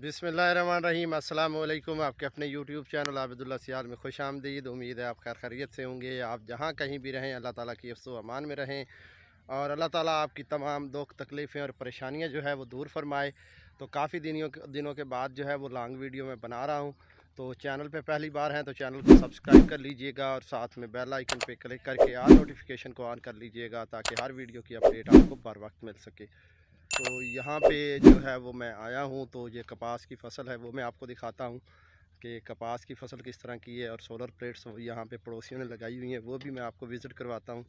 बिसमीम असल आपके अपने यूट्यूब चैनल आबिदुल्ला सियाल में खुश आमदीद उम्मीद है आप खैर खैरियत से होंगे आप जहाँ कहीं भी रहें अल्लाह ताला की अफसो अमान में रहें और अल्लाह ताला आपकी तमाम दुख तकलीफ़ें और परेशानियाँ जो है वो दूर फरमाए तो काफ़ी दिनों दिनों के बाद जो है वो लॉन्ग वीडियो में बना रहा हूँ तो चैनल पे पहली बार हैं तो चैनल को सब्सक्राइब कर लीजिएगा और साथ में बेल आइकन पे क्लिक करके आल नोटिफिकेशन को ऑन कर लीजिएगा ताकि हर वीडियो की अपडेट आपको बर वक्त मिल सके तो यहाँ पे जो है वो मैं आया हूँ तो ये कपास की फसल है वो मैं आपको दिखाता हूँ कि कपास की फसल किस तरह की है और सोलर प्लेट्स यहाँ पे पड़ोसियों ने लगाई हुई हैं वो भी मैं आपको विज़िट करवाता हूँ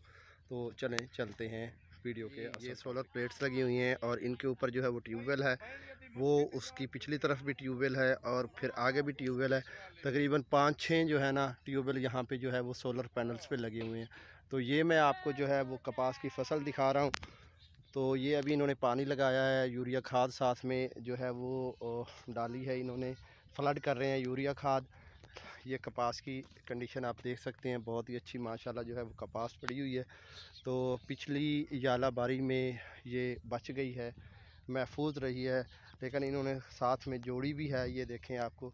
तो चलें चलते हैं वीडियो के ये सोलर प्लेट्स लगी हुई हैं और इनके ऊपर जो है वो ट्यूबवेल है वो उसकी पिछली तरफ भी ट्यूबवेल है और फिर आगे भी ट्यूबवेल है तकरीबन पाँच छः जो है ना ट्यूबवेल यहाँ पे जो है वो सोलर पैनल्स पे लगे हुए हैं तो ये मैं आपको जो है वो कपास की फसल दिखा रहा हूँ तो ये अभी इन्होंने पानी लगाया है यूरिया खाद साथ में जो है वो डाली है इन्होंने फ्लड कर रहे हैं यूरिया खाद ये कपास की कंडीशन आप देख सकते हैं बहुत ही अच्छी माशाल्लाह जो है वो कपास पड़ी हुई है तो पिछली याला बारी में ये बच गई है महफूज रही है लेकिन इन्होंने साथ में जोड़ी भी है ये देखें आपको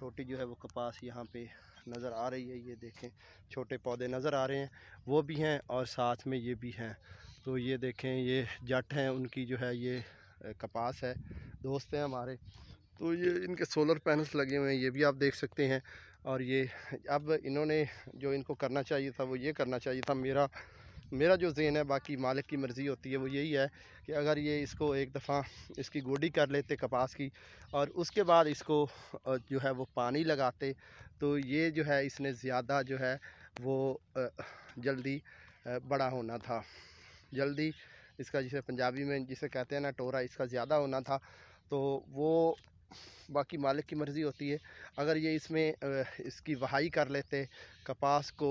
छोटी जो है वो कपास यहाँ पे नज़र आ रही है ये देखें छोटे पौधे नज़र आ रहे हैं वो भी हैं और साथ में ये भी हैं तो ये देखें ये जट हैं उनकी जो है ये कपास है दोस्त हैं हमारे तो ये इनके सोलर पैनल्स लगे हुए हैं ये भी आप देख सकते हैं और ये अब इन्होंने जो इनको करना चाहिए था वो ये करना चाहिए था मेरा मेरा जो जेन है बाकी मालिक की मर्ज़ी होती है वो यही है कि अगर ये इसको एक दफ़ा इसकी गोडी कर लेते कपास की और उसके बाद इसको जो है वो पानी लगाते तो ये जो है इसने ज़्यादा जो है वो जल्दी बड़ा होना था जल्दी इसका जिसे पंजाबी में जिसे कहते हैं ना टोरा इसका ज़्यादा होना था तो वो बाकी मालिक की मर्ज़ी होती है अगर ये इसमें इसकी वहाई कर लेते कपास को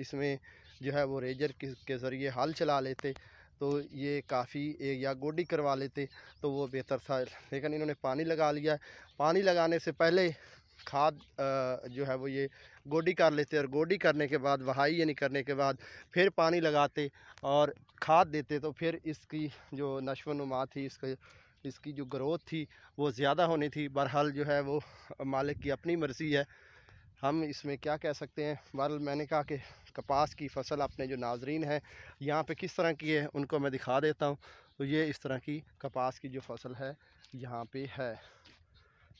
इसमें जो है वो रेजर के ज़रिए हल चला लेते तो ये काफ़ी या गोडी करवा लेते तो वो बेहतर था लेकिन इन्होंने पानी लगा लिया पानी लगाने से पहले खाद जो है वो ये गोडी कर लेते और गोडी करने के बाद वहाई यानी करने के बाद फिर पानी लगाते और खाद देते तो फिर इसकी जो नशो नुमा थी इसका इसकी जो ग्रोथ थी वो ज़्यादा होनी थी बहरहाल जो है वो मालिक की अपनी मर्ज़ी है हम इसमें क्या कह सकते हैं बहरहाल मैंने कहा कि कपास की फसल अपने जो नाजरीन हैं यहाँ पे किस तरह की है उनको मैं दिखा देता हूँ तो ये इस तरह की कपास की जो फसल है यहाँ पे है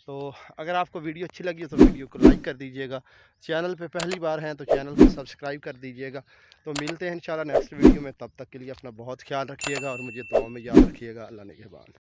तो अगर आपको वीडियो अच्छी लगी तो वीडियो को लाइक कर दीजिएगा चैनल पे पहली बार हैं तो चैनल को सब्सक्राइब कर दीजिएगा तो मिलते हैं इंशाल्लाह नेक्स्ट वीडियो में तब तक के लिए अपना बहुत ख्याल रखिएगा और मुझे दुआ में याद रखिएगा अल्लाह ने